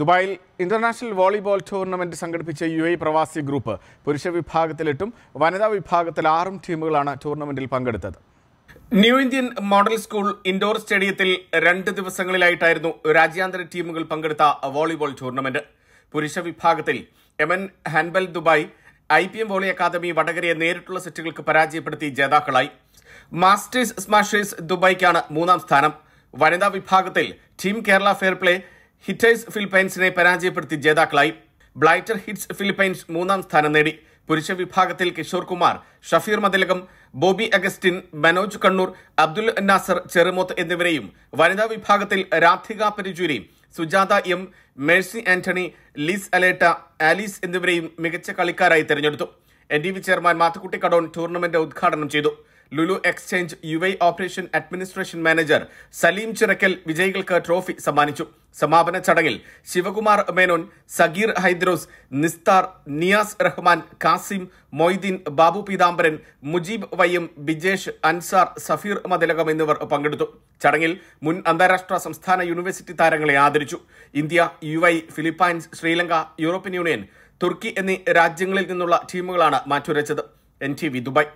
ദുബായിൽ international volleyball tournament സംഘടിപ്പിച്ച U A പ്രവാസി ഗ്രൂപ്പ് പുരുഷ വിഭാഗത്തിൽ വനിതാ വിഭാഗത്തിൽ ആറും ടീമുകളാണ് ടൂർണമെന്റിൽ പങ്കെടുത്തത് new Indian model school indoor സ്റ്റേഡിയത്തിൽ രണ്ട് ദിവസങ്ങളിലായിട്ടായിരുന്നു രാജ്യാന്തര ടീമുകൾ പങ്കെടുത്ത വോളിബോൾ ടൂർണമെന്റ് പുരുഷ വിഭാഗത്തിൽ എം എൻ ഹാൻബൽ Dubai I P M volley academy വടകരയെ നേരിട്ടുള്ള സെറ്റുകൾക്ക് പരാജയപ്പെടുത്തി ജേതാക്കളായി മാസ്റ്റേഴ്സ് സ്മാഷേഴ്സ് ദുബായ്ക്കാണ് മൂന്നാം സ്ഥാനം വനിതാ വിഭാഗത്തിൽ team Kerala fair play hitters ഫിലിപ്പൈൻസിനെ പരാജയപ്പെടുത്തി ജേതാക്കളായി ബ്ലൈറ്റർ ഹിറ്റ്സ് ഫിലിപ്പൈൻസ് മൂന്നാം സ്ഥാനം നേടി പുരുഷ വിഭാഗത്തിൽ കിഷോർ കുമാർ ഷഫീർ മതിലകം ബോബി അഗസ്റ്റിൻ മനോജ് കണ്ണൂർ അബ്ദുൽ നാസർ ചെറുമോത്ത് എന്നിവരെയും വനിതാ വിഭാഗത്തിൽ രാധിക പെരുജൂരി സുജാത എം മേഴ്സി ആന്റണി ലീസ് അലേട്ട ആലീസ് എന്നിവരെയും മികച്ച കളിക്കാരായി തെരഞ്ഞെടുത്തു N D V chairman Mathukutty കടോൺ ടൂർണമെന്റ് ഉദ്ഘാടനം ചെയ്തു Lulu exchange U I operation administration manager Saleem Chirakkal വിജയികൾക്ക് ട്രോഫി സമ്മാനിച്ചു സമാപന ചടങ്ങിൽ ശിവകുമാർ മേനോൻ സഗീർ ഹൈദ്രോസ് നിസ്താർ നിയാസ് റഹ്മാൻ കാസിം മൊയ്തീൻ ബാബു പീതാംബരൻ മുജീബ് വയ്യം ബിജേഷ് അൻസാർ സഫീർ മതിലകം എന്നിവർ പങ്കെടുത്തു ചടങ്ങിൽ മുൻ അന്താരാഷ്ട്ര സംസ്ഥാന യൂണിവേഴ്സിറ്റി താരങ്ങളെ ആദരിച്ചു India U Philippines Sri Lanka European Union തുർക്കി എന്നീ രാജ്യങ്ങളിൽ നിന്നുള്ള ടീമുകളാണ് മാറ്റുരച്ചത് എൻ ടി വി ദുബായ്